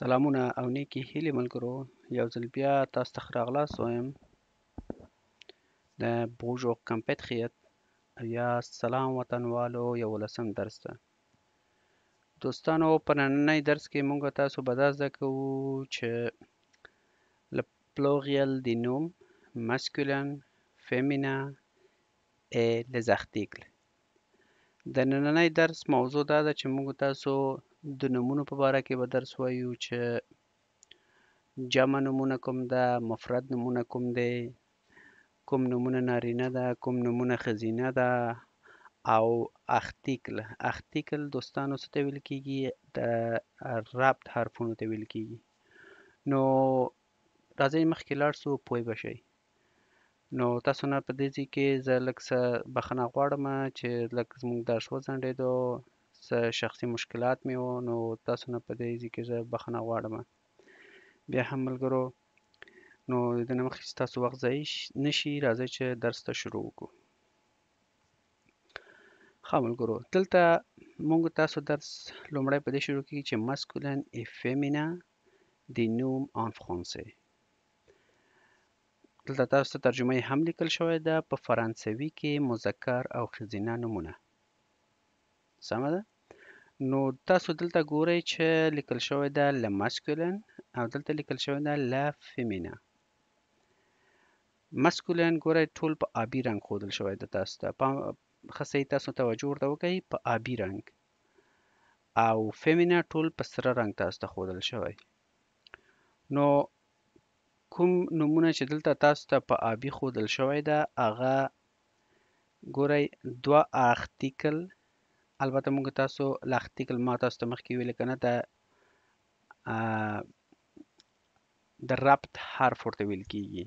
سلامونه او نیکی هیلې ملګرو یو ځل بیا تاسو ته راغلاست وایم د بوژو کمپټخیت یا سلام وطنوالو یو لسم درس ده دوستانو په نننۍ درس کې موږ تاسو به دا زده کوو چې پلوریل دی نوم مسکولن فیمینا ا لزارتیکل د نننۍ درس موضوع دا ده چې موږ تاسو د نومونو په باره کې به درس وایو چې جمع نومونه کوم ده مفرد نومونه کوم دی کوم نومونه نارینه ده کوم نومونه ښځینه ده او اختیکل اختیکل دوستانو څه ته ویل کیږي د ربط حرفونو ته ویل کیږي نو راځئ مخکې لاړ سو پوه به شئ نو تاسو نه په دې ځای کې زه لږ څه بخښنه غواړم چې لږ زموږ درس وځنډېدو څه شخصي مشکلات مې وو نو تاسو نه په دې کې زه بخنه غواړم بیا هم ملګرو نو د نه مخکې تاسو وخت ضایع نشي راځي چې درس ته شروع وکړو ښه ملګرو دلته موږ تاسو درس لومړی په دې شروع کیږي چې masculine et féminin des noms en français دلته تاسو ته ترجمه هم لیکل شوې ده په فرانسوي کې مذکر او ښځینه نومونه سمه ده نو تاسو دلته ګورئ چې لیکل شوی ده له مسکولن او دلته لیکل شوی ده له فیمینا مسکولن ګورئ ټول په آبی رنگ ښودل شوی ده تاسو ته خصه تاسو توجه ورته وکړئ په آبی رنگ او فیمینا ټول په سره رنگ تاسو ته ښودل شوی نو کوم نمونه چې دلته تاسو ته په آبی ښودل شوی ده هغه ګورئ دوه آرتیکل البته مونږ تاسو لاختي کلمه تاسو ته مخکې ویل کنه د د ربط حرف ورته ویل کیږي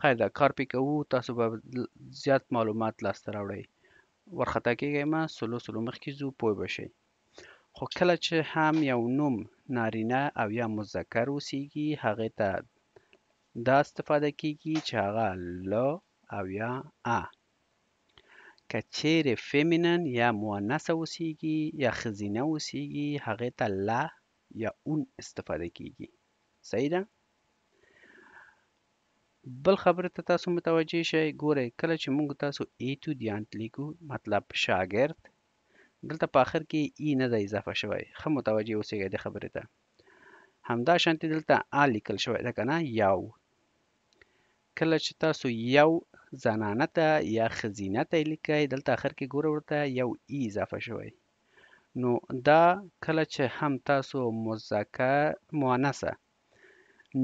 خیر دا کار پې کوو تاسو به زیات معلومات لاسته راوړئ ورخطا کیږئ مه سلو سلو مخکې ځو پوه به شئ خو کله چې هم یو نوم نارینه او یا مذکر اوسیږي هغې ته دا استفاده کیږي چې هغه ل او یا ا که چیرې فیمینن یا مؤنثه اوسیږي یا ښځینه اوسیږي هغې ته لا یا اون استفاده کیږي صحیح ده بل خبره ته تاسو متوجه شئ ګورئ کله چې موږ تاسو ایتودیانت لیکو مطلب شاګرد دلته په آخر کې ای نه ده اضافه شوی ښه متوجه اوسیږئ د خبرې ته همدا شانتې دلته آ لیکل شوی ده که نه یو کله چې تاسو یو زنانه ته یا ښځینه ته یې لیکئ دلته آخر کې ګوره ورته یو ای اضافه شوی نو دا کله چې هم تاسو مذکر مؤنثه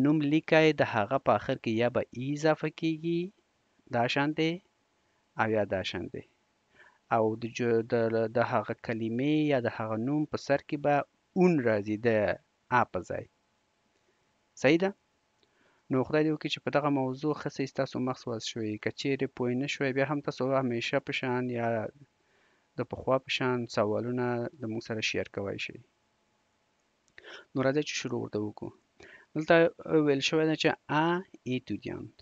نوم لیکئ د هغه په آخر کې یا به ای اضافه کیږي دا شانتې او یا دا شانتې او د د هغه کلمې یا د هغه نوم په سر کې به اون راځي د آ په ځای صحیح ده نو خدای دې وکړي چې په دغه موضوع ښه صحیح ستاسو مغز وز شوی که چیرې پوه نه شوی بیا هم تاسو همیشه په شان یا د پخوا په شان سوالونه د موږ سره شیر کوی شئ نو راځئ چې شروع ورته وکړو دلته ویل شوی ده چې ا ایتودیانت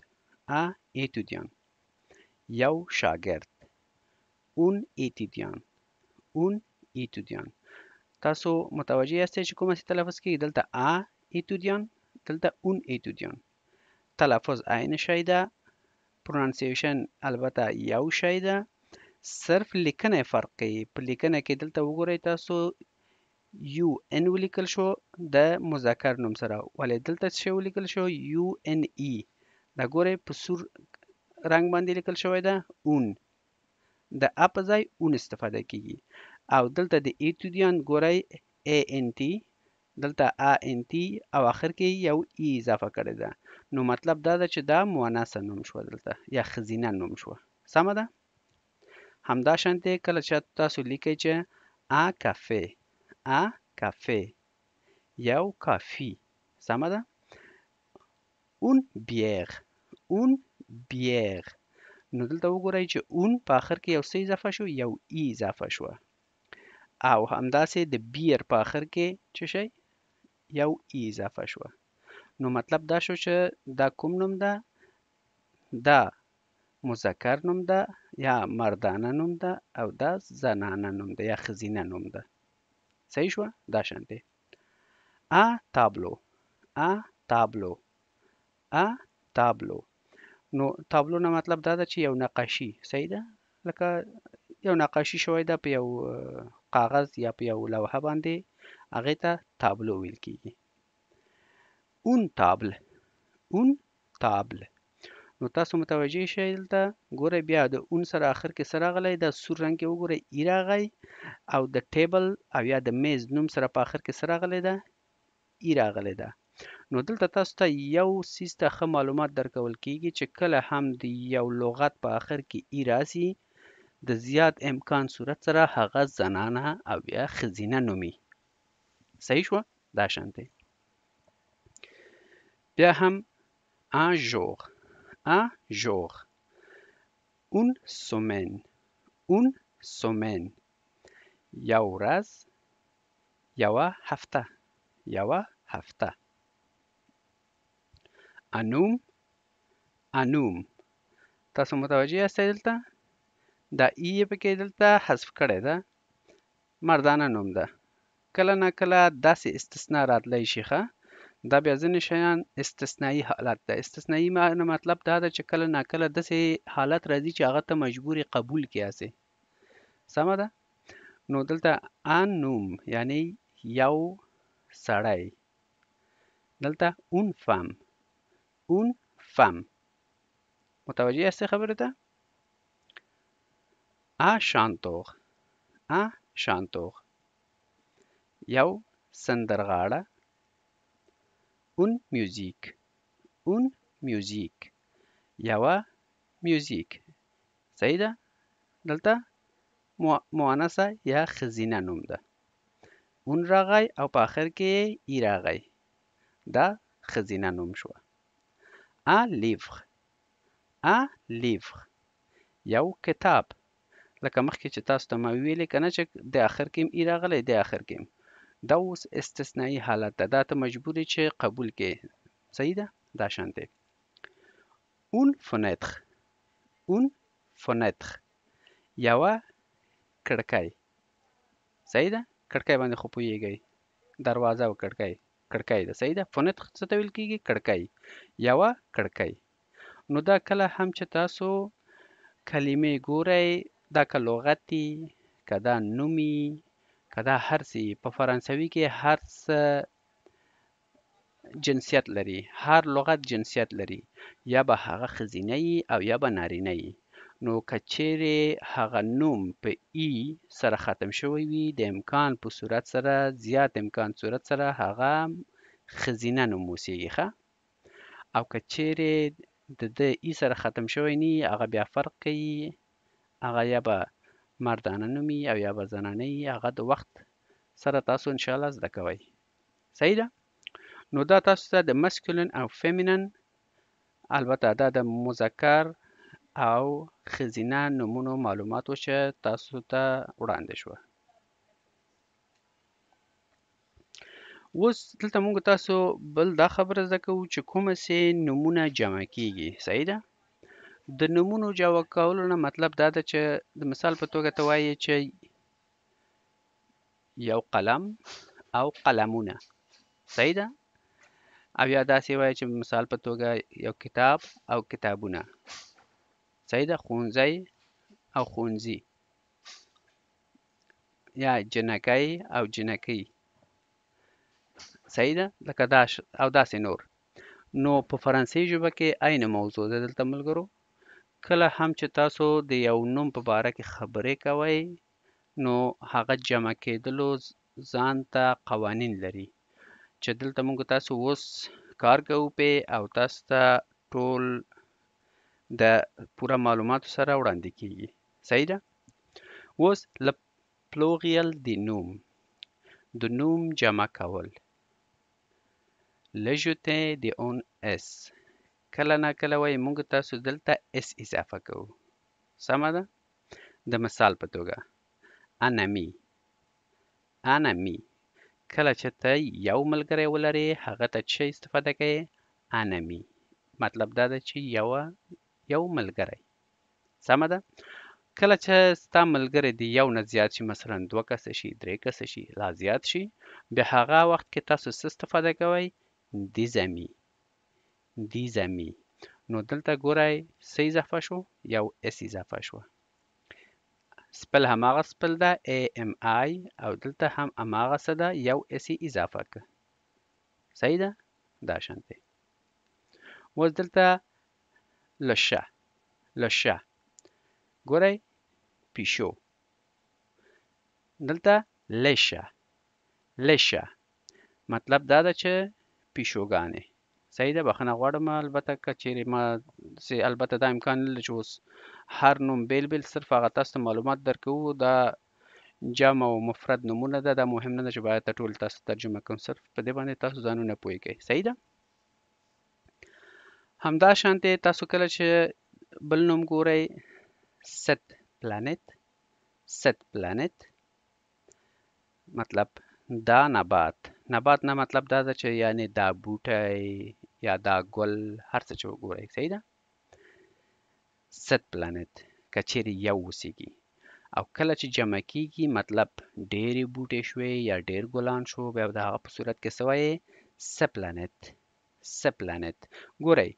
ا ایتودیانت یو شاګرد اون ایتودیانت اون ایتودیانت تاسو متوجه یاستئ چې کومه سي تلفظ کیږي دلته ا ایتودیان دلته اون ایتودیان تلفظ عین شی ده پرونانسیشن البته یو شی ده صرف لیکنه فرق کوي په لیکنه کې دلته وګورئ تاسو یو ان ولیکل شو د مذکر نوم سره ولې دلته څه ولیکل شو یو ان ای دا ګورئ په سور رنگ باندې لیکل شوی ده اون د اپ ځای اون استفاده کیږي او دلته د ایتودیان ګورئ ای ان تی دلته ا ان تی او اخر کې یو ای e اضافه کړی ده نو مطلب دا ده چې دا مؤنثه نوم شو دلته یا خزینه نوم شو سمه ده همدا شانته کله چې تاسو لیکئ چې ا کافه ا کافه یو کافی سمه ده اون بیر اون بیر نو دلته وګورئ چې اون په آخر کې یو څه اضافه شو یو ای e اضافه شو او همداسې د بیر په آخر کې څه شی یو ای اضافه شوه نو مطلب دا شو چې دا کوم نوم ده دا مذکر نوم ده یا مردانه نوم ده او دا زنانه نوم ده یا ښځینه نوم ده صحیح شوه دا شانتې ا تابلو ا تابلو ا تابلو نو تابلو نه مطلب دا ده چې یو نقاشي صحیح ده لکه یو نقاشي شوی ده په یو کاغذ یا په یو لوحه باندې هغه ته تابلو ویل کیږي اون تابل اون تابل نو تاسو متوجه شئ دلته ګوره بیا د اون سره اخر کې سره غلی د سور رنگ کې وګوره ای راغی او د ټیبل او یا د میز نوم سره په اخر کې سره غلی ده ای راغلی ده نو دلته تاسو ته یو سیس ته ښه معلومات درکول کیږي چې کله هم د یو لغت په اخر کې ای راسي د زیات امکان صورت سره هغه زنانه او یا ښځینه نومي صحیح شو دا شانتي بیا هم un jour un jour une semaine une semaine یو ورځ یوه هفته یوه هفته انوم انوم تاسو متوجه یاستئ دلته دا ای یې پکې دلته حذف کړی ده مردانه نوم ده کله نه کله داسې استثنا راتلی شي ښه دا بیا ځینې شیان استثنایی حالت ده استثنایی معنی مطلب دا ده چې کله ناکله داسې حالت راځي چې هغه ته مجبورې قبول کیاسې سمه ده نو دلته ان نوم یعنی یو سړی دلته اون فم اون فم متوجه هستی خبره ته ا شانتوغ ا شانتوغ یو سندرغاړه اون میوزیک اون میوزیک یوه میوزیک صحیح ده دلته مؤنثه یا ښځینه نوم ده اون راغی او په آخر کې یې ای راغی دا ښځینه نوم شوه ا لیفر ا لیفر یو کتاب لکه مخکې چې تاسو ته ما ویلې که نه چې د آخر کې ای راغلی د آخر کې دا اوس استثنایی حالت ده دا ته مجبورې چې قبول کې صحیح ده دا شانته اون فونتخ اون فونتخ یوه کړکۍ صحیح ده کړکۍ باندې خو پوهیږئ دروازه او کړکۍ کړکۍ ده صحیح ده فونتخ څه ته ویل کیږي کړکۍ یوه کړکۍ نو دا کله هم چې تاسو کلمې ګورئ دا که لغتي که دا نومي که دا هر څه په فرانسوي کې هر څه جنسیت لري هر لغت جنسیت لري یا به هغه ښځینه او یا به نارینه نو که چیرې هغه نوم په ای سره ختم شوی وي د امکان په صورت سره زیات امکان صورت سره هغه ښځینه نوم اوسیږي ښه او که چیرې د د ای سره ختم شوی نی هغه بیا فرق کوي هغه یا به مردانه نومي او یا به زنانه وي هغه د وخت سره تاسو انشاءالله زده کوئ صحیح ده نو دا تاسو ته د مسکولن او فیمینن البته دا د مذکر او ښځینه نومونو معلومات و چې تاسو ته وړاندې شوه اوس دلته موږ تاسو بل دا خبره زده کوو چې کومه سي نومونه جمع کیږي صحیح ده د نومونو جوړ کولو نه مطلب دا ده چې د مثال په توګه ته وایې چې یو قلم او قلمونه صحیح ده او یا داسې وایې چې مثال په توګه یو کتاب او کتابونه صحیح ده ښوونځی او ښوونځي یا جنکۍ او جنکۍ صحیح ده لکه دا او داسې نور نو په فرانسې ژبه کې عین موضوع ده دلته ملګرو کله هم چې تاسو د یو نوم په باره کې خبرې کوئ نو هغه جمع کېدلو ځان ته قوانین لري چې دلته موږ تاسو اوس کار کوو پې او تاسو ته ټول د پوره معلوماتو سره وړاندې کیږي صحیح ده اوس له پلوریل د نوم د نوم جمع کول le jeter de on s کله ناکله وایي موږ تاسو دلته اس اضافه کوو سمه ده د مثال په توګه انا می انا می کله چې ته یو ملګری ولرې هغه ته څه استفاده کوې انا می مطلب دا ده چې یوه یو ملګری سمه ده کله چې ستا ملګری دی یو نه زیات شي مثلا دوه کسه شي درې کسه شي لا زیات شي بیا هغه وخت کې تاسو څه استفاده کوئ دزمي دیزمي نو دلته ګورئ س اضافه شو یو اس اضافه شو سپل هماغه سپل ده ای ام آی او دلته هم هماغه څه ده یو اس اضافه که صحیح ده دا شانتې اوس دلته لشه لشه ګورئ پیشو دلته لشه لشه مطلب دا ده چې پیشوګانې سیده بخنه غواړم البته که چیرې ما سي البته دا امکان نه چې اوس هر نوم بیل بیل صرف هغه تاسو ته معلومات درکوو دا جمع او مفرد نمونه ده دا مهم نه ده چې باید ټول تاسو ترجمه کوم صرف په دې باندې تاسو ځانونه پوهیږئ صحیح ده همدا شانته تاسو کله چې بل نوم ګورئ ست پلانټ ست پلانټ مطلب دا نبات نبات نه مطلب دا ده چې یعنی دا بوټی یا دا ګل هر څه چې وګورئ صحیح ده ست پلانت که چیرې یو اوسیږي او کله چې جمع کیږي مطلب ډېرې بوټې شوې یا ډېر ګلان شو بیا د هغه په صورت کې سوی سپلانت سپلانت ګورئ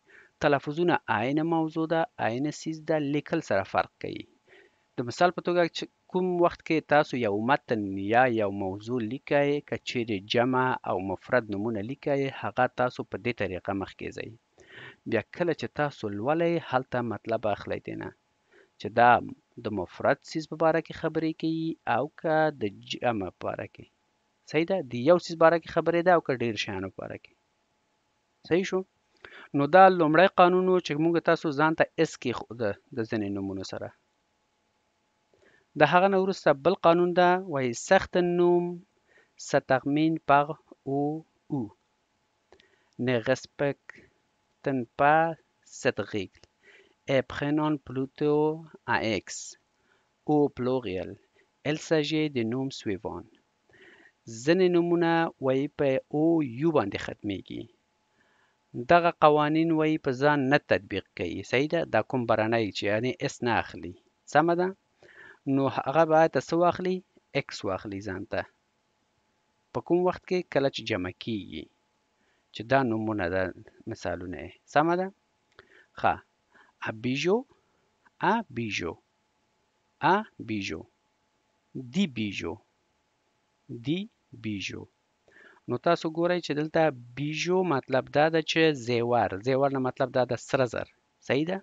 تلفظونه عین موضوع ده عین سیز ده لیکل سره فرق کوي د مثال په توګه کوم وخت کې تاسو یو متن یا یو موضوع لیکئ که چیرې جمع او مفرد نومونه لیکئ هغه تاسو په دې طریقه مخکې ځئ بیا کله چې تاسو لولئ هلته مطلب اخلئ دینه چې دا د مفرد سیز په باره کې خبرې کوي او که د جمع په باره کې صحیح ده د یو سیز باره کې خبرې ده او که ډیر شیانو په باره کې صحیح شو نو دا لومړی قانون و چې موږ تاسو ځان ته اس کې خود د ځینې نومونو سره د هغه نه وروسته بل قانون ده وایي سخت نوم s'atermine par o ou ne respectent pas cette règle et prennent plutôt un ex au pluriel il s'agit des noms suivants ځینې نومونه وایي په او یو باندې ختمیږي دغه قوانین وایي په ځان نه تطبیق کوي صحیح ده دا کوم برنۍ چې یعنی اس نه اخلي سمه ده نو هغه باید څه واخلي x واخلي ځان ته په کوم وخت کې کله چې جمع کیږي چې دا نومونه ده مثالونه یې سمه ده ښه ا بیژو ا بیژو ا بیژو دی بیژو دی بیژو نو تاسو ګورئ چې دلته بیژو مطلب دا ده چې زیور زیور نه مطلب دا ده سره زر صحیح ده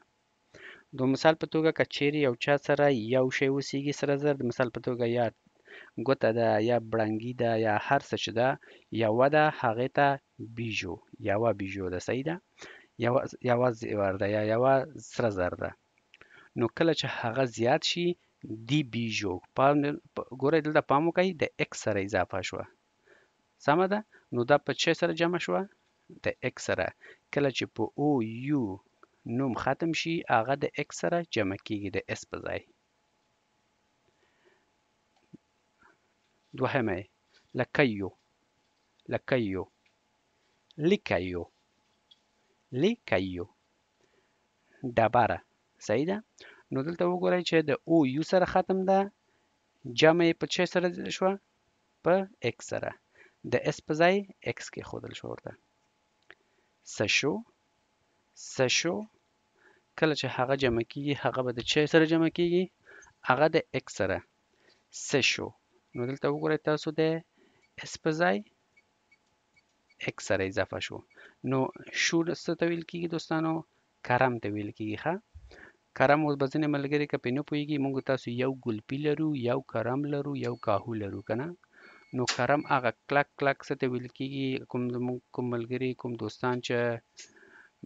د مثال په توګه که چیرې یو چا سره یو شی وسیږي سره زر د مثال په توګه یا ګوته ده یا بړنګي ده یا هر څه چې ده یوه ده هغې ته بیژو یوه بیژو ده صحیح ده یوه یوه زیور ده یا یوه سره زر ده نو کله چې هغه زیات شي دی بیژو پام ګورئ دلته پام وکئ د اکس سره اضافه شوه سمه ده نو دا په چه سره جمع شوه د اکس سره کله چې په او یو نوم ختم شي هغه د x سره جمع کیږي د s په ځای دوهمه لکیو لکیو لیکیو لیکیو ډبره صحیح ده نو دلته وګورئ چې د او یو سره ختم ده جمع یې په چه سره شوه په x سره د s په ځای x کې ښودل شو ورته څه شو سشو کله چې هغه جمع کیږي هغه به د چه سره جمع کیږي هغه د اکس سره سشو نو دلته وګورئ تاسو د اس په ځای اکس سره اضافه شو نو شو څه ته ویل کیږي دوستانو کرم ته ویل کیږي ښه کرم اوس به ځینې ملګري که پې نه پوهېږي موږ تاسو یو ګلپي لرو یو کرم لرو یو کاهو لرو که نه نو کرم هغه کلک کلک څه ته ویل کیږي کوم زموږ کوم ملګري کوم دوستان چې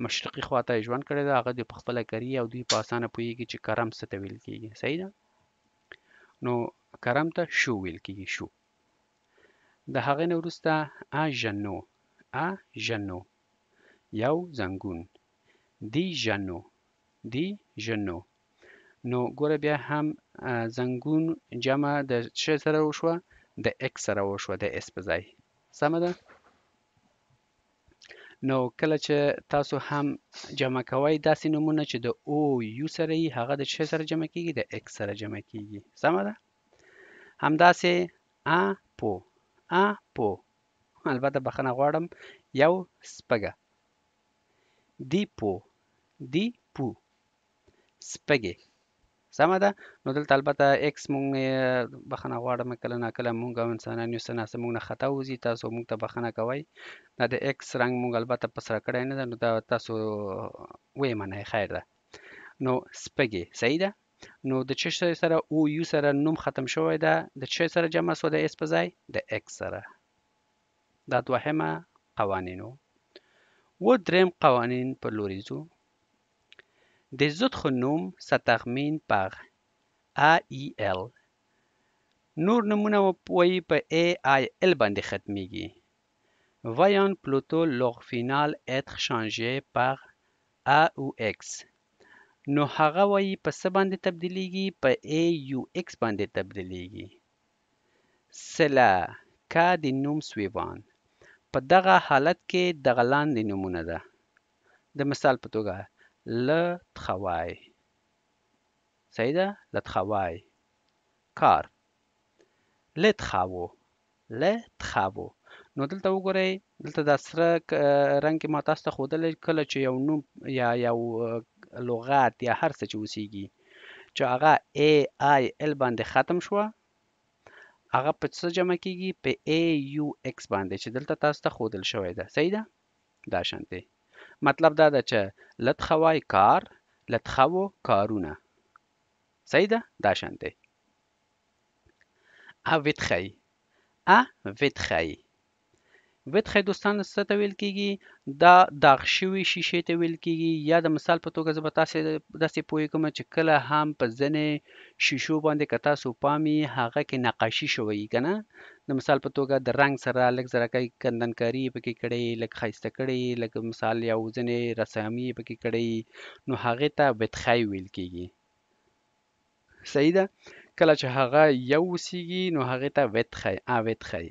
مشرقي خواته ژوند کړی دا هغه دوی په خپله کري او دوی په اسانه پوهیږي چې کرم څه ته ویل کیږي صحیح ده نو کرم ته شو ویل کیږي شو د هغې نه وروسته ا ژنو ا ژنو یو زنګون دی ژنو دی ژنو نو ګوره بیا هم زنګون جمع د څه سره وشوه د اکس سره وشوه د اس په ځای سمه ده نو کله چې تاسو هم جمع کوئ داسې نومونه چې د او یو سره یي هغه د څه سره جمع کیږي د اکس سره جمع کیږي سمه ده همداسې ا پو ا پو البته بخنه غواړم یو سپګه دی پو دی پو سپګه سمه ده نو دلته البته ایکس مونږ بخنه غواړم کله ناکله مونږ او انسانان یو څه ناسه مونږ نه خطا وځي تاسو مونږ ته بخنه کوئ دا د ایکس رنګ مونږ البته په سره کړی نه ده نو دا تاسو وې منه خیر ده نو سپګي صحیح ده نو د چ سره او یو سره نوم ختم شوی ده د چ سره جمع سو د اس په ځای د ایکس سره دا دوهمه قوانینو و دریم قوانین په لوري ځو Des autres noms, ça termine par AIL. نور نمونه وایي په ای آی ال باندې ختمیږي Voyons plutôt leur final être changé par A ou X. نو هغه وایي په څه باندې تبدیلیږي په A U X باندې تبدیلیږي سلا کا د نوم سویوان په دغه حالت کې دغه لاندې نمونه ده د مثال په توګه le travail. Saïda, le travail. کار له تراو له تراو نو دلته وګورئ دلته د سره رنگ کې ما تاسو ته خودل کله چې یو نوم یا یو لغات یا هر څه چې وسیږي چې هغه ای آی ال باندې ختم شو هغه په څه جمع کیږي په ای یو ایکس باندې چې دلته تاسو ته خودل شوی ده صحیح ده دا شانته مطلب دا ده چې لتخوای کار لتخو کارونه صحیح ده دا شان دی ا ویتخی ا ویتخی ویتخې دوستان څه ته ویل کیږي دا داغ شوي شیشې ته ویل کیږي یا د مثال په توګه زه به تاسې داسې پوه کوم چې کله هم په ځینې شیشو باندې که تاسو پام یې هغه کې نقاشي شوی که نه د مثال په توګه د رنګ سره لږ زرکۍ کندنکاري پکې کړې لږ ښایسته کړې لږ مثال یا ځینې رسامي پکې کړې نو هغې ته ویتخی ویل کیږي صحیح ده کله چې هغه یو وسیږي نو هغې ته ویتخی آ ویتخی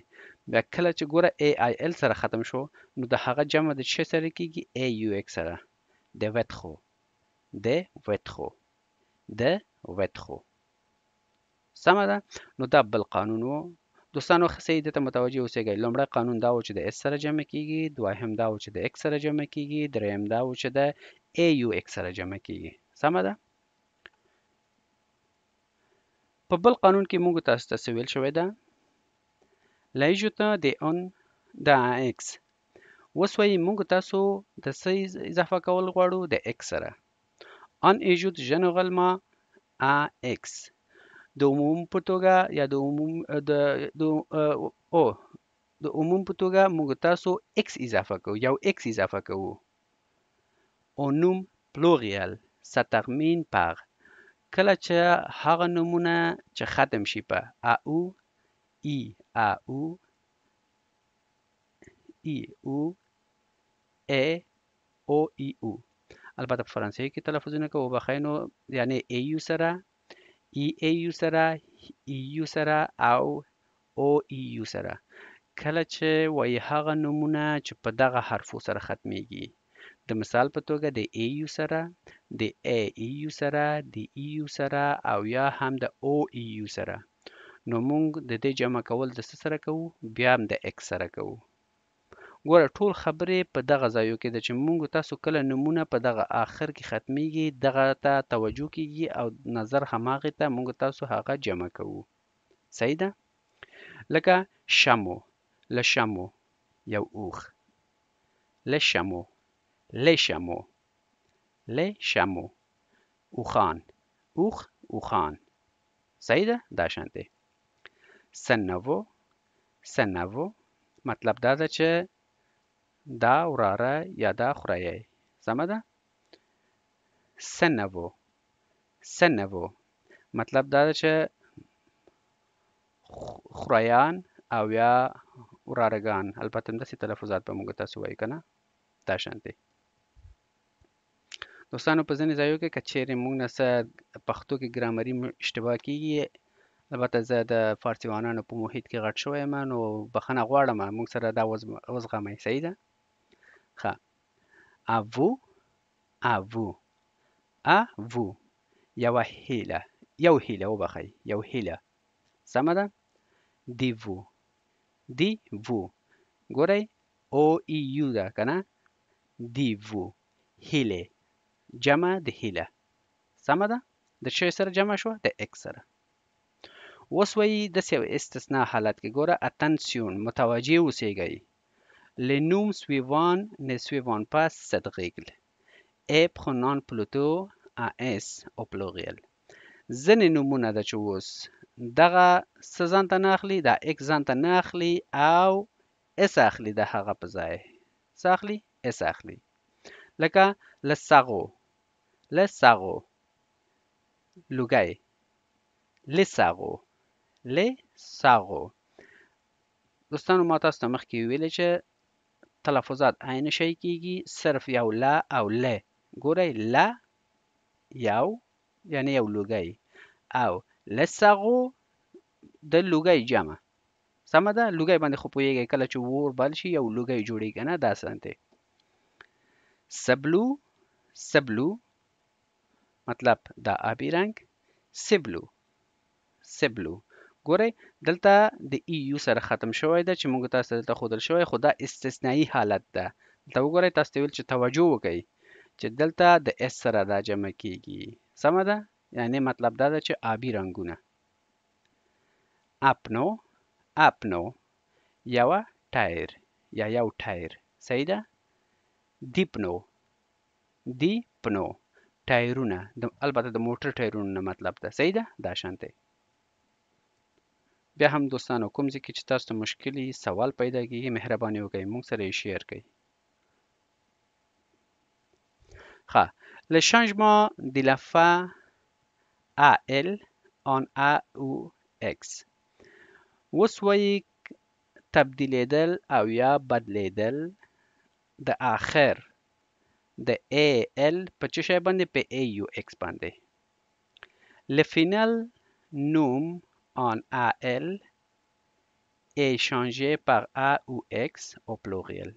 بیا کله چې ګوره ای آی ال سره ختم شو نو د هغه جمع د څه سره کیږي ای یو ایک سره د وتخو د وتخو د وتخو سمه ده نو دا بل قانون وو دوستانو خسي د ته متوجي اوسئ لومړی قانون دا و چې د اس سره جمع کیږي دویم دا و چې د ایک سره جمع کیږي دریم دا و چې د ای یو ایک سره جمع کیږي سمه ده په بل قانون کې موږ تاسو ته ویل شوې ده لایجوته د ان د ایکس اوس وایي موږ تاسو د څه اضافه کول غواړو د ایکس سره ان ایجوت جنرالما ا ایکس د عموم په توګه یا د عموم د د او د عموم په توګه موږ تاسو ایکس اضافه کوو یو ایکس اضافه کوو او نوم پلوریال سترمین پر کله چې هغه نومونه چې ختم شي په او IAU, IU, A, e, O, IU. البته په فرانسوي کې تلفظونه کوو وبخښئ نو یعنې ایو سره ای ایو سره ایو سره او او ایو سره کله چې وایي هغه نومونه چې په دغه حرفو سره ختمیږي د مثال په توګه د ایو سره د ای ایو سره د ایو سره او یا هم د او ایو سره نو موږ د دې جمع کول د څه سره کوو بیا هم د اکس سره کوو ګوره ټول خبرې په دغه ځایو کې د چې مونږ تاسو کله نمونه په دغه آخر کې ختمیږي دغه ته توجه کیږي او نظر هماغې ته مونږ تاسو هغه جمع کوو صحیح ده لکه شمو له شمو یو اوخ له شمو له شمو له شمو اوخان اوخ اوخان صحیح ده دا شانته سنو سنو مطلب دا ده چې دا وراره یا دا خوریه سمه ده سنو سنو مطلب دا ده چې خریان او یا ورارګان البته همداسې تلفظات به موږ تاسو وایو که نه دا شانتې دوستانو په ځینې ځایو کې که چیرې موږ نه څه پښتو کې ګرامري اشتباه کیږي البته زه د فارسیوانانو په محیط کې غټ شوی یم نو بخښنه غواړم موږ سره دا وزغمئ صحیح ده ښه اوو اوو اوو یوه هیله یو هیله وبخئ یو هیله سمه ده دیوو دیوو ګورئ او ای یو ده که نه دیوو هیلې جمع د هیله سمه ده د څه سره جمع شوه د اکس سره اوس وایي داسې یو استثنا حالت کې ګوره اتنسیون متوجه اوسیږئ Le nom suivant ne suivant pas cette règle et prenant plutôt un S au pluriel. ځینې نومونه د چې اوس دغه څه ځان ته نه اخلي دا ایک ځان ته نه اخلي او اس اخلي د هغه په ځای څه اخلي اس اخلي لکه لساغو لساغو لوګی لساغو لساغو دوستانو ما تاسو ته مخکې ویلې چې تلفظات عین شی کیږي صرف یو لا او ل ګورئ لا یو یعنی یو لوګی او لساغو د لوګی جمع سمه ده لوګی باندې خو پوهیږئ کله چې ور بل شي یو لوګی جوړیږي که نه داسې سبلو سبلو مطلب دا آبی رنگ سبلو سبلو ګورئ دلته د ای e یو سره ختم شوی ده چې موږ تاسو ته دلته ښودل شوی خو دا استثنایي حالت ده دلته وګورئ تاسو ته ویل چې توجه وکئ چې دلته د اس سره دا جمع کیږي سمه ده یعنی مطلب دا ده چې آبی رنګونه اپنو اپنو یوه ټایر یا یو ټایر صحیح ده دیپنو دیپنو ټایرونه البته د موټر ټایرونه مطلب ده صحیح ده دا شانته بیا هم دوستانو کوم ځای کې چې تاسو ته مشکل وي سوال پیدا کیږي مهرباني وکړئ موږ سره یې شیر کړئ ښه le changement de la fin al en a ou x اوس وایي تبدیلیدل او یا بدلیدل د آخر د al په څه شی باندې په a u x باندې لفینل نوم en AL et changé par A ou X au pluriel.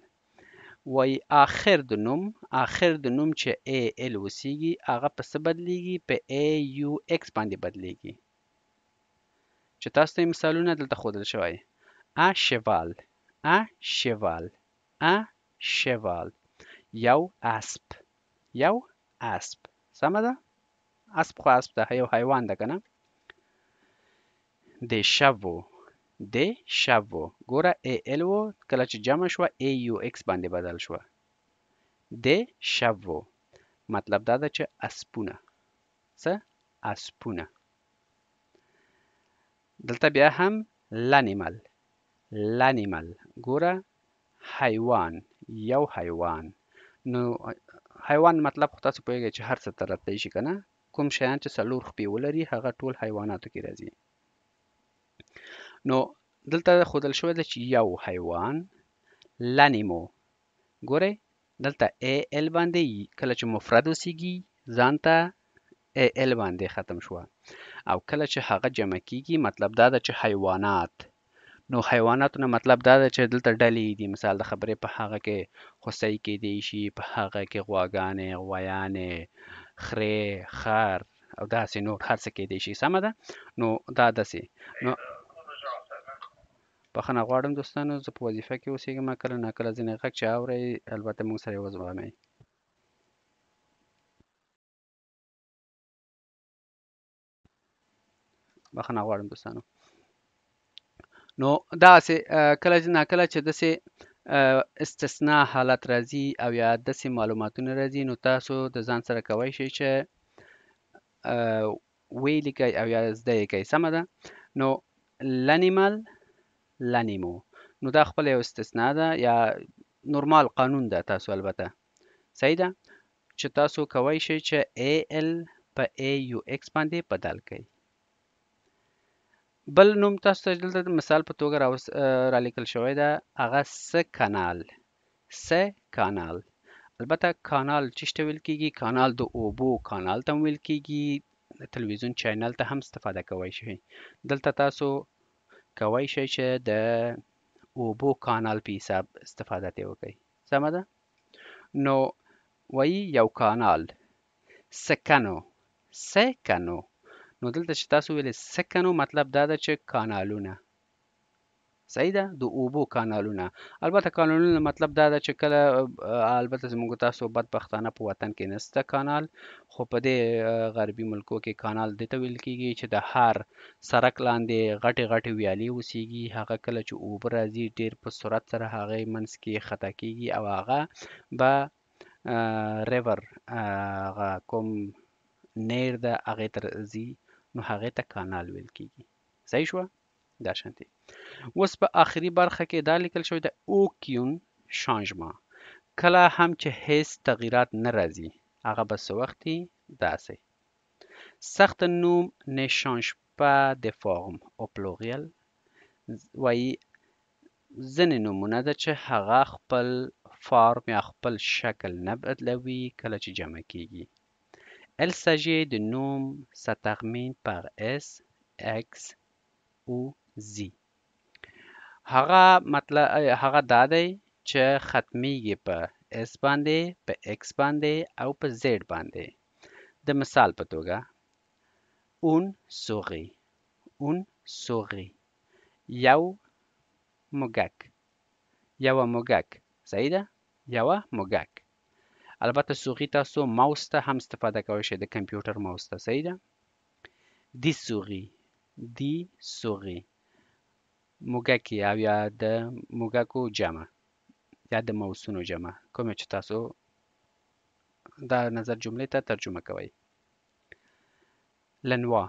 وای آخر د نوم آخر د نوم چې A e, L وسیږي هغه په څه بدلیږي په A U X باندې بدلیږي چې تاسو ته مثالونه دلته ښودل شوی ا شوال ا شوال ا شوال یو اسب یو اسب سمه ده اسب خو اسب ده یو حیوان ده که نه د شوو د شوو ګوره ای ال و کله چې جمع شوه ای یو ایکس باندې بدل شوه د شوو مطلب دا ده چې اسپونه څه اسپونه دلته بیا هم لانیمل لانیمل ګوره حیوان یو حیوان نو حیوان مطلب خو تاسو پوهیږئ چې هر څه ته راتلی شي که نه کوم شیان چې څلور خپې ولري هغه ټول حیواناتو کې راځي نو دلته ښودل شوی ده چې یو حیوان لانیمو ګورئ دلته ای ال باندې کله چې مفرد اوسیږي ځان ته ای ال باندې ختم شوه او کله چې هغه جمع کیږي مطلب دا ده چې حیوانات نو حیواناتو نه مطلب دا ده چې دلته ډلې دي مثال د خبرې په هغه کې خوسۍ کیدی شي په هغه کې غواګانې غویانې خرې خر او داسې نور هر څه کېدای شي سمه ده نو دا داسې نو بخښنه غواړم دوستانو زه په وظیفه کې اوسېږم کله ناکله ځینې غږ چې اورئ البته موږ سره یې وزغمئ بخښنه غواړم دوستانو نو داسې کله ناکله چې داسې استثنا حالت راځي او یا داسې معلوماتونه راځي نو تاسو د ځان سره کوی شئ چې ویلیکئ او یا زده یې کړئ سمه ده نو لنیمل لنیمو نو دا خپله یو استثنا ده یا نورمال قانون ده تاسو البته صحیح ده چې تاسو کوی شئ چې ای ال په ای یو ایکس باندې بدل کړئ بل نوم تاسو ته دلته مثال په توګه را لیکل شوی ده هغه س کانال س کانال البته کانال چې ته ویل کیږي کانال د اوبو کانال ته ویل کیږي د تلویزیون چینل ته هم استفاده کوئ شئ دلته تاسو کوئ شئ چې د اوبو کانال په حساب استفاده ته وکړئ سمه ده نو وایي یو کانال سکنو سکنو نو دلته چې تاسو ویلې سکنو مطلب دا ده چې کانالونه صحیح ده د اوبو کانالونه البته کانالونه مطلب دا ده چې کله البته زموږ تاسو بد پښتانه په وطن کې نسته کانال خو په دې غربي ملکو کې کانال د تویل کیږي چې د هر سرک لاندې غټي غټي ویالې وسیږي هغه کله چې اوبه راځي ډیر په سرعت سره هغه منځ کې خطا کیږي او هغه به ریور هغه کوم نیر ده هغې ته ځي نو هغې ته کانال ویل کیږي صحیح شوه دا شانتي اوس په آخري برخه کې دا لیکل شوی د اوکیون شانجما کله هم چې هیڅ تغیرات نه راځي هغه به څه وختي داسې سخت نوم نه شانج په د فارم او پلوریل وایي ځینې نومونه ده چې هغه خپل فارم یا خپل شکل نه بدلوي کله چې جمع کیږي Elle s'agit de noms, ça termine par S, X ou زی هغه مطلب هغه دا دی چې ختمیږي په اس باندې په ایکس باندې او په زد باندې د مثال په توګه اون سوري اون سوري یو موګک یو موګک صحیح ده یو موګک البته سوري تاسو ماوس ته هم استفاده کوئ شئ د کمپیوټر ماوس ته صحیح ده دی سوري دی سوري موګکي او یا د موګکو جمع یا د موسونو جمع کومه چې تاسو دا نظر جملې ته ترجمه کوئ لنوا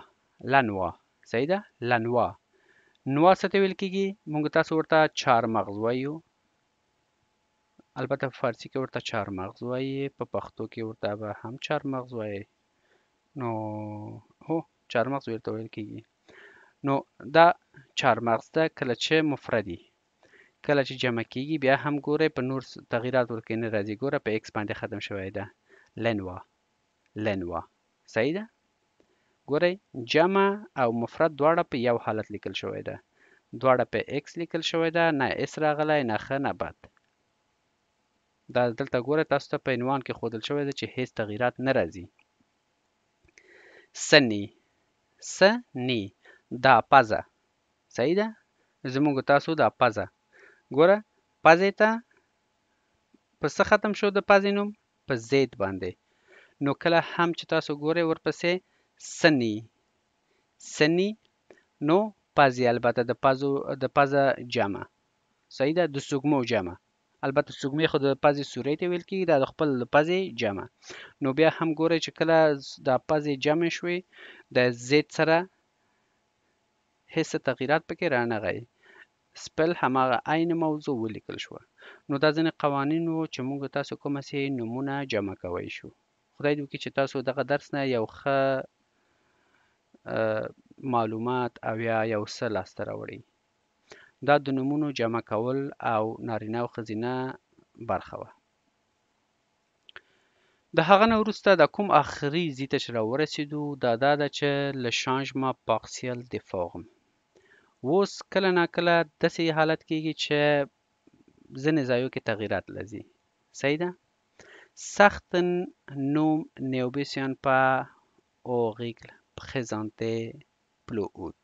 لنوا صحیح ده لنوا نوا څه ته ویل کېږي موږ تاسو ورته چهارمغز وایو البته فارسی کې ورته چهارمغز وایي په پښتو کې ورته به هم چهارمغز وایي نو هو چهارمغز ورته ویل کېږي نو دا چارمغز ده کله چې مفردي کله چې جمع کیږي بیا هم ګورئ په نور تغییرات ورکې نه راځي ګوره په ایکس باندې ختم شوی ده لنوا لنوا صحیح ده ګورئ جمع او مفرد دواړه په یو حالت لیکل شوی ده دواړه په ایکس لیکل شوی ده نه اس راغلی نه ښه نه بد دا دلته ګوره تاسو ته په عنوان کې ښودل شوی ده چې هیڅ تغییرات نه راځي سنی سنی دا پزه صحیح ده زموږ تاسو دا پزه ګوره پزې ته په څه ختم شو د پزې نوم په زید باندې نو کله هم چې تاسو ګورئ ورپسې سنی سنی نو پزې البته د پزو د پزه جمع صحیح ده د سګمو جمع البته سګمې خو د پزې سورې ته ویل کیږي دا د خپل پزې جمع نو بیا هم ګورئ چې کله د پزې جمع شوي د زید سره هیڅ تغییرات پکې رانغی سپل هماغه عین موضوع ولیکل شوه نو دا ځینې قوانین وو چې موږ تاسو کومه سي نمونه جمع کوی شو خدای دې وکړي چې تاسو دغه درس نه یو ښه معلومات او یا یو څه لاسته راوړئ دا د نمونو جمع کول او نارینه او ښځینه برخه وه د هغه نه وروسته د کوم آخري زیته چې راورسېدو دا دا ده چې le changement partiel des formes اوس کله ناکله داسې حالت کیږي چې ځینې ځایو کې تغییرات لذي صحیح ده سختن نوم neobesian pa origle présente plout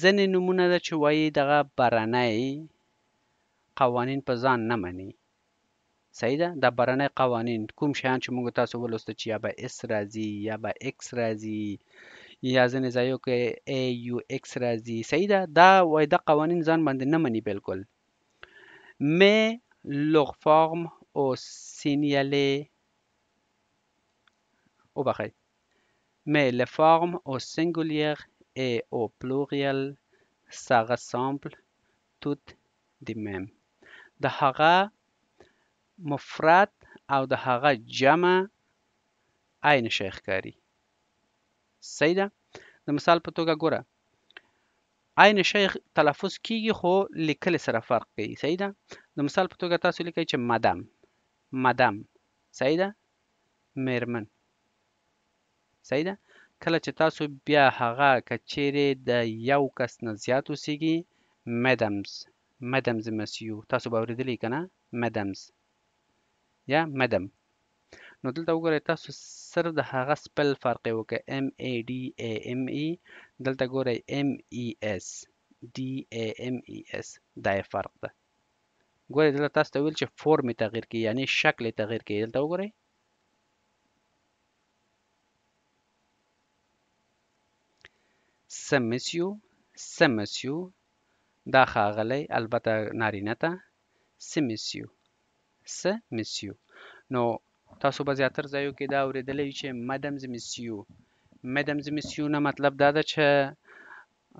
ځینې نومونه ده چې وایي دغه برنۍ قوانین په ځان نه مني صحیح ده د برنۍ قوانین کوم شیان چې موږ تاسو ولوسته چې یا به اس راځي یا به ایکس راځي یا ځینې ځایو کې ای یو ایکس راځي صحیح ده دا وای د قوانین ځان باندې نه مني بالکل mais leur forme au signalé au barré. Mais les formes au singulier et au pluriel, ça ressemble toutes les mêmes. د هغه مفرد او د هغه جمع عین شیخ کاری صحیح ده د مثال په توګه ګوره عین شیخ تلفظ کیږي خو لیکل سره فرق کوي صحیح ده د مثال په توګه تاسو لیکئ چې مدام مدام صحیح ده میرمن صحیح ده کله چې تاسو بیا هغه کچېرې د یو کس نه زیات اوسیږي مدمز مدمز مسیو تاسو به اورېدلی که نه مدمز یا مدم نو دلته وګورئ تاسو صرف د هغه سپل فرق یې وکړه ام ای ډي ای ام ای دلته ګورئ ام ای اس ډي ای ام ای اس دا یې فرق ده ګورئ دلته تاسو ته ویل چې فورم یې تغیر کوي یعنې شکل یې تغیر کوي دلته وګورئ سمسیو سمسیو دا ښاغلی البته نارینه ته سمسیو سمسیو نو تاسو به زیاتر ځایو کې دا اوریدلی چې مدمز میسیو مدمز میسیو نه مطلب دا ده چې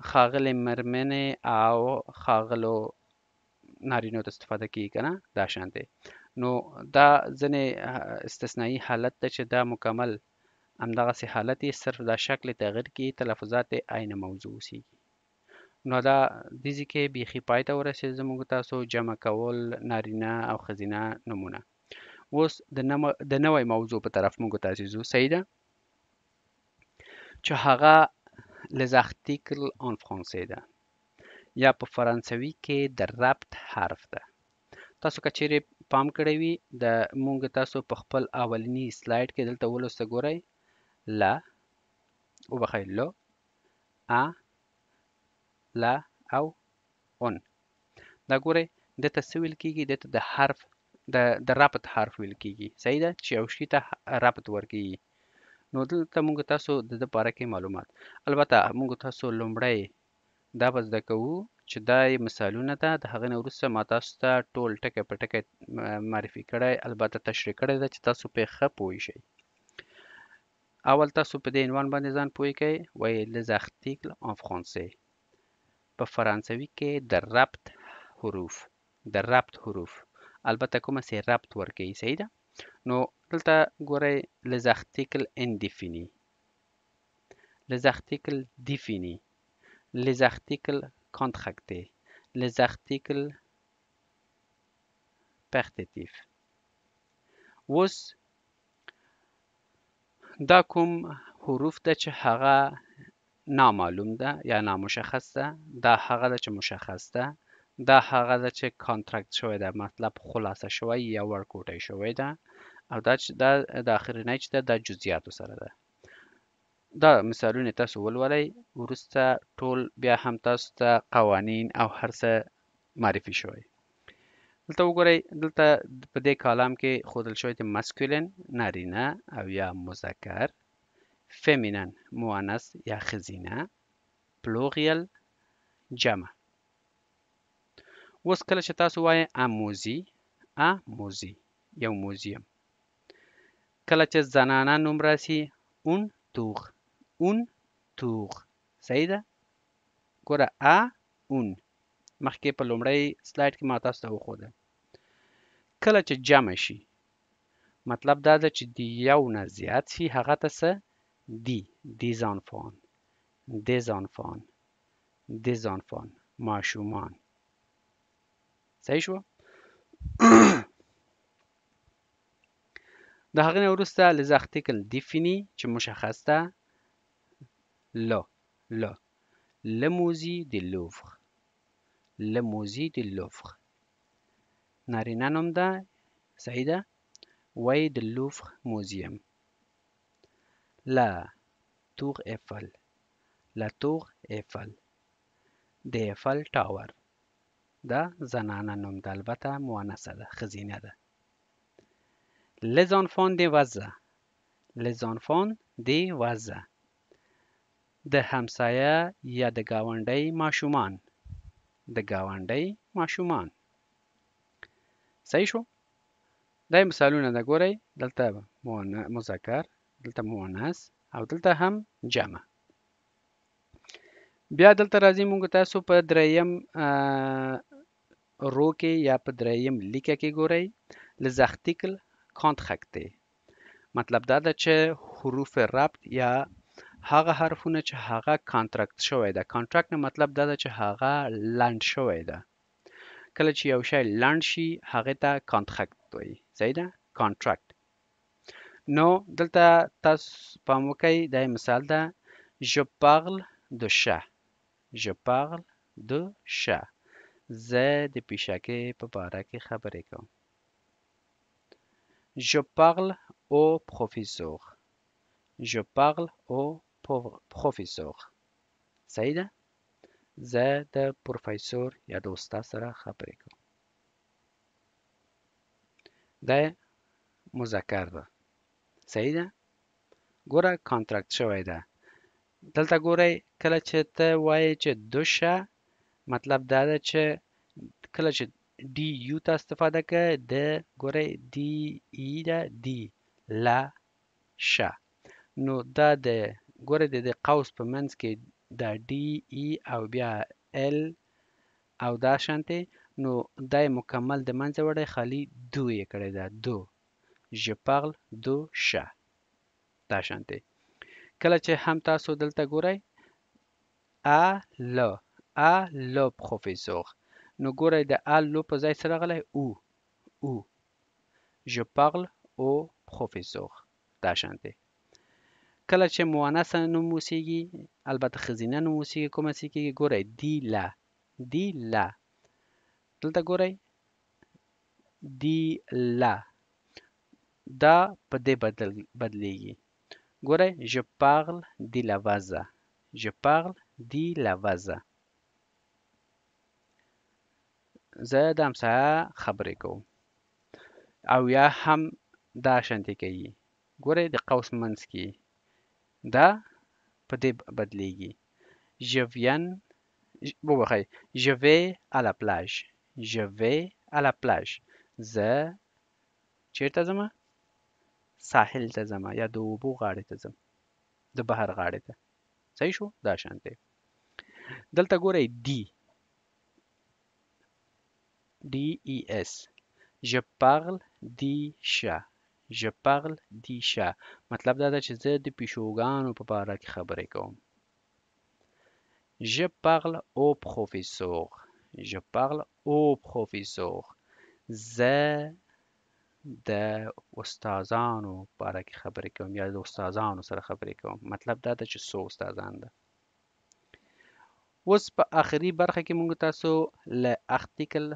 خاغل مرمنې او خاغلو نارینو ته استفاده کیږي کنه دا شانته نو دا ځنې استثنایی حالت ته چې دا مکمل همدغسې حالت یې صرف دا شکل تغیر کی تلفظات عین موضوع اوسیږي نو دا د دې کې بيخي پاتې ورسې زموږ تاسو جمع کول نارینه او خزینه نمونه اوس د نو د نوې موضوع په طرف موږ تاسو زو صحیح ده چې هغه لز ارتیکل ان فرانسې ده یا په فرانسوي کې د ربط حرف ده تاسو کچېرې پام کړی وي د مونږ تاسو په خپل اولنی سلایډ کې دلته ولوسته ګورئ لا او بخیر لو ا لا او اون دا ګورئ دته څه ویل کیږي دته د حرف د د ربط حرف ویل کیږي صحیح ده چې یو شی ته ربط ورکیږي نو دلته موږ تاسو د د پاره کې معلومات البته موږ تاسو لومړی دا به زده کوو چې دا مثالونه ده د هغې نه وروسته ما تاسو ته ټول ټکی په ټکی معرفي کړی البته تشریح کړی ده چې تاسو پې ښه پوه شئ اول تاسو په دې عنوان باندې ځان پوه کړئ وایي لز ارتیکل ان فرانسې په فرانسوي کې د ربط حروف د ربط حروف البته کومه سي ربط ورکوي صحیح ده نو دلته ګورئ لیز ارتیکل اندیفینی لیز ارتیکل دیفینی لیز ارتیکل کانتراکتی لیز ارتیکل پرتیتیف اوس دا کوم حروف ده چې هغه نامعلوم ده یا نامشخص ده دا هغه ده چې مشخص ده دا هغه ده چې کانترکت شوی ده مطلب خلاصه شوی یا ورکوټی شوی ده او دا چې دا د آخرنۍ چې ده دا جزئیاتو سره ده دا مثالونه تاسو ولولئ وروسته ټول بیا هم تاسو ته قوانین او هر څه معرفي شوی دلته وګورئ دلته په دې کالم کې خودل شوی د مسکولین نارینه او یا مذکر فمینن مؤنث یا ښځینه پلوریل جمع اوس کله چې تاسو وایئ اموزی اموزی یو موزیم کله چې زنانه نوم راسي اون توغ اون توغ صحیح ده ګوره ا اون مخکې په لومړی سلایډ کې ما تاسو ته وښوده کله چې جمع شي مطلب دا ده چې د یو نه زیات شي هغه ته څه دی دیزانفان دیزانفان دیزانفان ماشومان صحیح شو د هغه نه وروسته لز ارتیکل ډیفینی چې مشخص ده لو لو لموزي د لوفر لموزي د لوفر نارینه نوم ده صحیح ده وای د لوفر موزیم لا تور ایفل لا تور ایفل د ایفل ټاور ده زنانه نوم ده البته مؤنثه ده ښځینه ده لزانفان دی وزه لزانفان دی وزه د همسایه یا د گاونډۍ ماشومان د گاونډۍ ماشومان صحیح شو دا مثالونه ده ګورئ دلته مذکر دلته مؤنث او دلته هم جمع بیا دلته راځي موږ تاسو په دریم رو کې یا په دریم لیکه کې ګورئ لزارتیکل کانترکت مطلب دا ده چې حروف ربط یا هغه حرفونه چې هغه کانترکت شوی ده کانترکت نه مطلب دا ده چې هغه لند شوی ده کله چې یو شی لند شي هغه ته کانترکت وایي صحیح ده کانترکت نو دلته تاسو پام وکئ دا مثال ده je parle de chat je parle de chat زه د پیشکې په باره کې خبرې کوم Je parle au professeur. Je parle au professeur. صحیح ده زه د پروفیسور یا د استاد سره خبرې کوم دا مذکر ده صحیح ده ګوره کانترکت شوی ده دلته ګورئ کله چې ته وایې چې دوشه مطلب دا ده چې کله چې ډي یو ته استفاده کوي د ګوره ډي ای e ده ډي لا شا نو دا د ګوره د قوس په منځ کې دا ډي ای e او بیا ال او دا شانته نو دا مکمل د منځه وړي خالی دو یې کړی دا دو je parle دو شا دا شانته کله چې هم تاسو دلته ګورئ ا ل ا ل پروفیسور نو ګورئ د ا ل په ځای سره غلی او او je parle او پروفیسور دا شانته کله چې مؤنث نوم وسیږي البته ښځینه نوم وسیږي کومه سی کې ګورئ دی لا دی لا دلته ګورئ دی لا دا په دې بدل بدلېږي ګورئ je parle de la vaza je parle de la vaza زه د همسایه خبرې کوم او یا هم دا شانتې کوي ګورئ د قوس منځ کې دا په دې بدلیږي je viens وبخښئ je vais à la plage je vais à la plage زه چیرته ځم ساحل ته ځم یا د اوبو غاړې ته ځم د بحر غاړې ته صحیح شو دا شانتې دلته ګورئ دی D-E-S Je parle دی شا Je parle دی شا مطلب دا ده چې زه د پیشوګانو په باره کې خبرې کوم Je parle au professeur Je parle au professeur زه د استادانو په اړه کې خبرې کوم یا د استادانو سره خبرې کوم مطلب دا ده چې څو استادان ده اوس په آخري برخه کې موږ تاسو له ارتیکل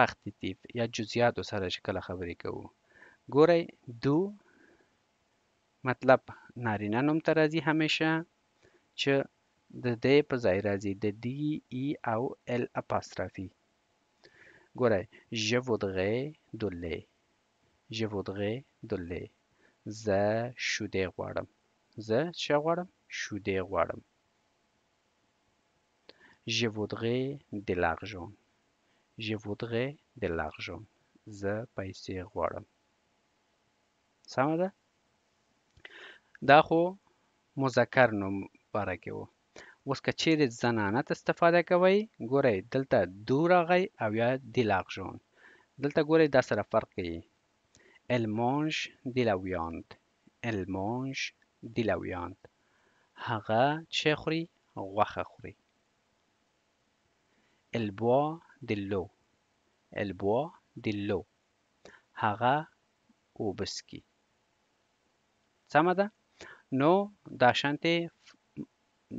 participativ یا جزئیاتو سره چې کله خبرې کوو ګورئ دو مطلب نارینه نوم ته راځي همیشه چې د دې په ځای راځي د دی ای e او ال اپاسترافي ګورئ je voudrais de lait je voudrais de lait زه شیدې غواړم زه څه غواړم شیدې غواړم je voudrais de l'argent Je voudrais de l'argent. زه پیسې غواړم سمه ده دا خو مذکر نوم باره کې و اوس که چیرې زنانه استفاده کوئ ګورئ دلته دو راغی او یا د لاغژون دلته ګورئ دا سره فرق کوي el monge de la viande el monge de la viande هغه چې خوري غوښه خوري el bois dell'O, elle boit de l'eau. هغه اوبه څښي سمه ده نو دا شانتې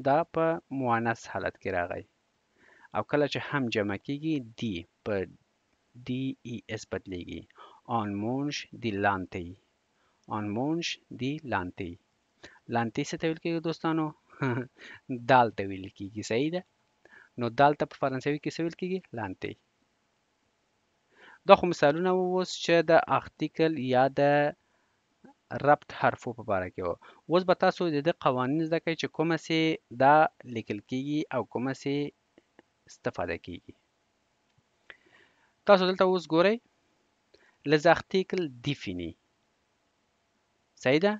دا په مؤنث حالت کې راغی او کله چې هم جمع کیږي دی په دی ای اس بدلیږي آن مونش دی لانتی آن مونش دی لانتی لانتی څه ته ویل کیږي دوستانو دال ته ویل کیږي صحیح ده نو دالته په فرانسوي کې څه ویل کیږي لانتې دا خو مثالونه وو اوس چې د آرټیکل یا د ربط حرفو په باره کې وو اوس به تاسو د دې قوانین زده کړئ چې کومه سي دا لیکل کیږي او کومه سي استفاده کیږي تاسو دلته اوس ګورئ les articles définis صحیح ده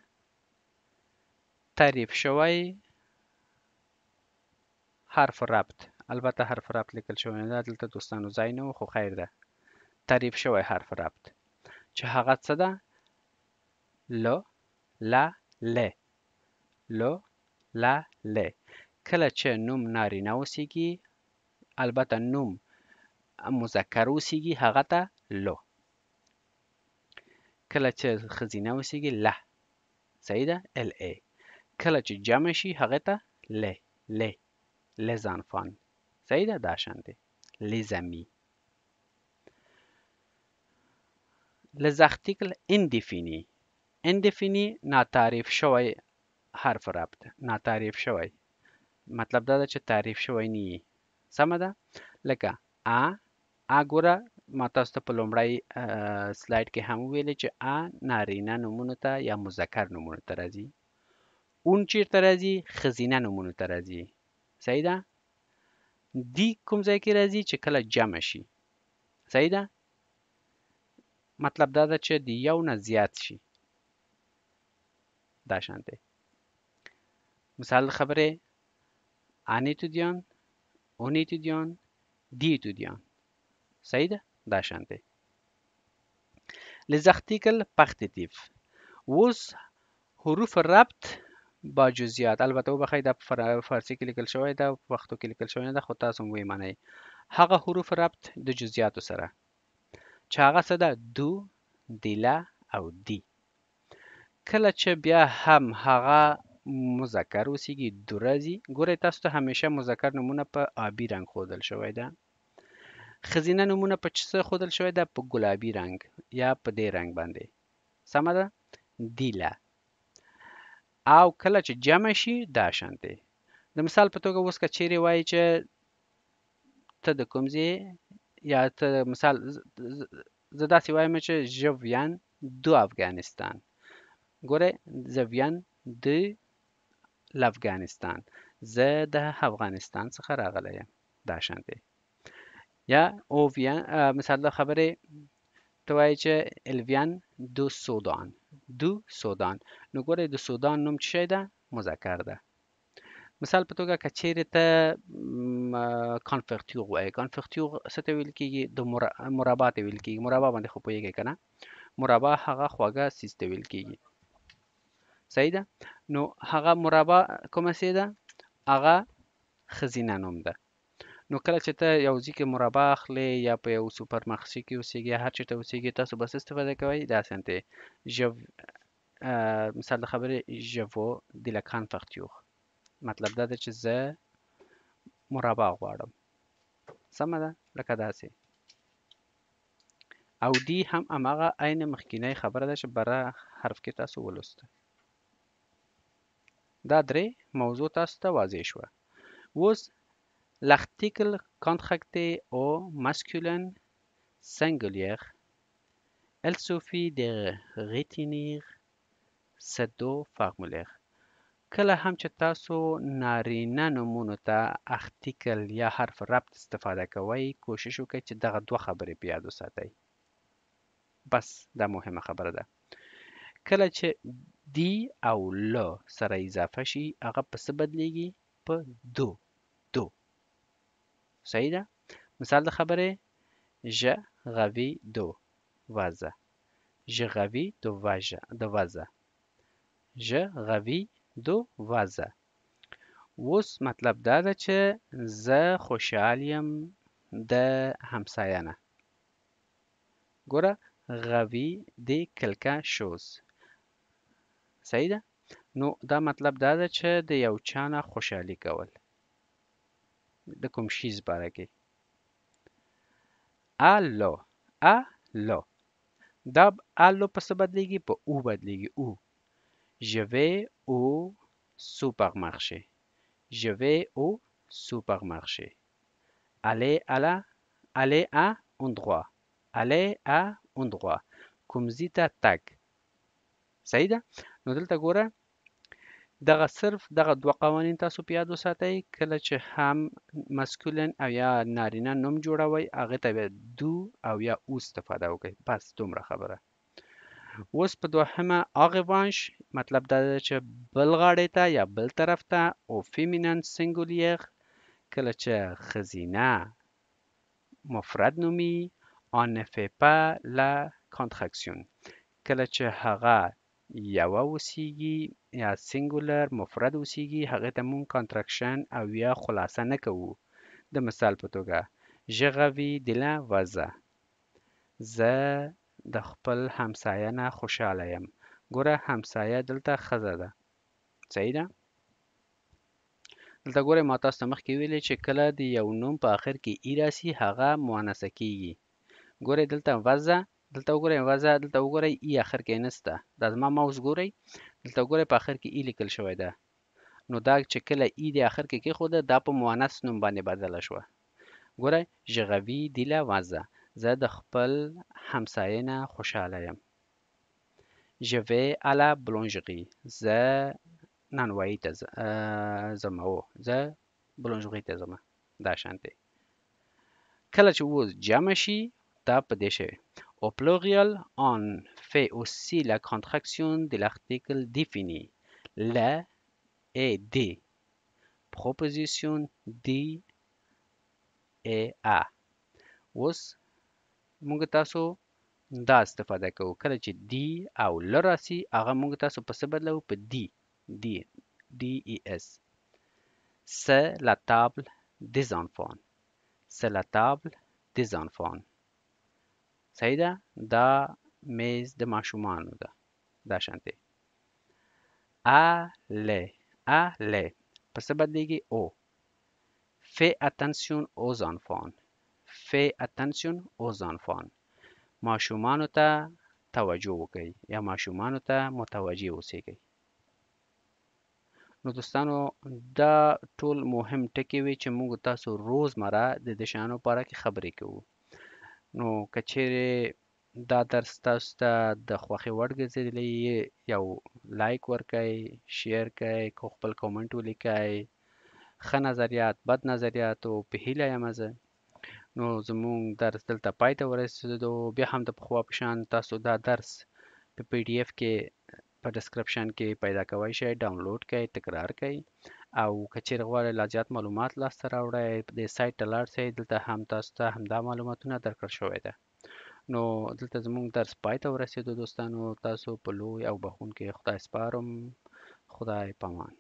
تعریف شوی حرف ربط البته حرف ربط لیکل شوی نه ده دلته دوستانو ځای نه و خو خیر ده تعریف شوی حرف ربط چې هغه څه ده ل لا ل ل لا ل کله چې نوم نارینه اوسیږي البته نوم مذکر اوسیږي هغه ته لو کله چې ښځینه اوسیږي له صحیح ده ال ا کله چې جمع شي هغه ته ل ل لزانفان Saïda Dachande, les amis. Les articles indéfinis. Indéfini ناتعریف شوی حرف ربط ناتعریف شوی مطلب دا ده چې تعریف شوی نه وي سمه ده لکه ا ا ګوره ما تاسو ته په لومړی سلایډ کې هم ویلې چې ا نارینه نومونو ته یا مذکر نومونو ته راځي اون چیرته راځي ښځینه نومونو ته راځي صحیح ده دی کوم ځای کې راځي چې کله جمع شي صحیح ده مطلب دا ده چې د یو نه زیات شي دا شانته مثال خبره انیتودیان اونیتودیان دیتودیان صحیح ده دا شانته لزختیکل پختیتیف اوس حروف ربط با جزئیات البته وبخښئ دا په فارسي کې لیکل شوی ده په پښتو کې لیکل شوی نه ده خو تاسو هم ومنئ هغه حروف ربط د جزئیاتو سره چې هغه څه ده دو دیله او دی کله چې بیا هم هغه مذکر اوسیږي دو راځي ګورئ تاسو ته همیشه مذکر نومونه په آبي رنګ ښودل شوی ده ښځینه نومونه په څه ښودل شوی ده په ګلابي رنګ یا په دې رنګ باندې سمه ده دیله او کله چې جمع شي دا شانتي د مثال په توګه اوس که چیرې وایي چې ته د کوم ځای یا ته مثال زه داسې وایم چې ژه ویان دو افغانستان ګوره زه ویان د افغانستان زه د افغانستان څخه راغلی یم دا شانتي یا او ویان مثال د خبرې توایج الویان دو سودان دو سودان نو ګورئ د سودان نوم څه ده مذکر ده مثال په توګه کچېرې ته کانفرټیور وایي کانفرټیور څه ته ویل کېږي د مربع ته ویل کېږي مربع باندې خو پوهېږئ که نه مربع هغه خواږه څیز ته ویل کېږي صحیح ده نو هغه مربع کومه څې ده هغه ښځینه نوم ده نو کله چې ته یو ځای کې مربع اخلي یا په یو سوپر مارکیټ کې اوسېږي هر چیرته اوسېږي تاسو بس استفاده کوئ دا سنتي جو مثال د خبرې ژو د لکان فختیوخ مطلب دا ده چې زه مربع غواړم سمه ده لکه داسې او دی هم هماغه عین مخکینۍ خبره ده چې بره حرف کې تاسو ولوسته دا درې موضوع تاسو ته واضح شوه اوس L'article contracté au masculin singulier. Il suffit de retenir ces دو formulaires. کله هم چې تاسو نارینه نومونو ته ارتیکل یا حرف ربط استفاده کوئ کوشش وکړئ چې دغه دوه خبرې په یاد وساتئ بس دا مهمه خبره ده کله چې دی او ل سره اضافه شي هغه په څه بدلیږي په دو صحیح ده مثال د خبرې ژغویدو وازه ژغویدو وازه ژغویدو وازه اوس مطلب دا ده چې زه خوشحال یم د همسایه نه ګوره غوي دی کلکه شوز صحیح ده نو دا مطلب دا ده چې د یو چا نه خوشحالي کول de kumshiz baragi. Allo, allo. Dab allo pasabadligi po u badligi u. Je vais au supermarché. Je vais au supermarché. Allez à la, allez à endroit. Allez à endroit. Kumzita tag. Saïda, nous allons دغه صرف دغه دوه قوانین تاسو په یاد وساتئ کله چې هم مسکولن او یا نارینه نوم جوړوئ هغې ته بیا دو او یا او استفاده وکړئ بس دومره خبره اوس په دوهمه آغوانش مطلب دا دی چې بل غاړې ته یا بل طرف ته او فیمینن سنګولیغ کله چې ښځینه مفرد نومي آنفپه له کانترکسیون کله چې هغه یوه اوسیږي یا سینګولر مفرد اوسیږي هغې ته موږ کنټرکشن او یا خلاصه نه کوو د مثال په توګه je ravis وزه زه د خپل همسایه نه خوشحاله یم ګوره همسایه دلته ښځه ده صحیح ده دلته ګوره ما تاسو ته مخکې ویلې چې کله د یو نوم په آخر کې ای راسي هغه مؤنثه کیږي ګوره دلته وزه دلته وګورئ غزه دلته وګورئ ای اخر کې نسته دا زما ماوس ګورئ دلته وګورئ په اخر کې ای لیکل شوی ده نو دا چې کله ای د اخر کې کېښوده دا په مؤنث نوم باندې بدله شوه ګورئ ژغوي دیله وازه زه د خپل همسایه نه خوشحاله یم ژوې اله بلونژغي زه نانوایي ته ځمه او زه بلونژغي ته ځمه دا شانتې کله چې اوس جمع شي دا په دې شوی Au pluriel, on fait aussi la contraction de l'article défini, la et des. Proposition d et a. Os موږ تاسو دا استفاده کوو کله d ou او ل راسي هغه موږ تاسو په d بدلو په c'est la table des enfants c'est la table des enfants صحیح ده دا میز د ماشومانو ده دا شانتي ale ale په څه بدلیږي او fe attention aux enfants fe attention aux enfants ماشومانو ته توجه وکړئ یا ماشومانو ته متوجه اوسئ نو دوستانو دا ټول مهم ټکي وي چې موږ تاسو روزمره د دشانو په اړه کې خبرې کوو نو که چیرې دا درس تاسو ته د خوښې وړ ګرځېدلی یو لایک ورکړئ شیر کړئ که خپل کومنټ ولیکئ ښه نظریات بد نظریاتو په هیله یمه زه نو زموږ درس دلته پای ته ورسېدو بیا هم د پخوا په شان تاسو دا درس په پی ډی ایف کې په ډسکرپشن کې پیدا کوئ شئ ډاونلوډ کړئ تکرار کړئ او که چیرې غواړئ لا زیات معلومات لاسته راوړئ دې سایټ ته لاړ شئ دلته هم تاسو ته همدا معلوماتونه درکړل شوی ده نو دلته زموږ درس پای ته ورسېدو دوستانو تاسو په لوی او بخښونکي خدای سپارم خدای پامان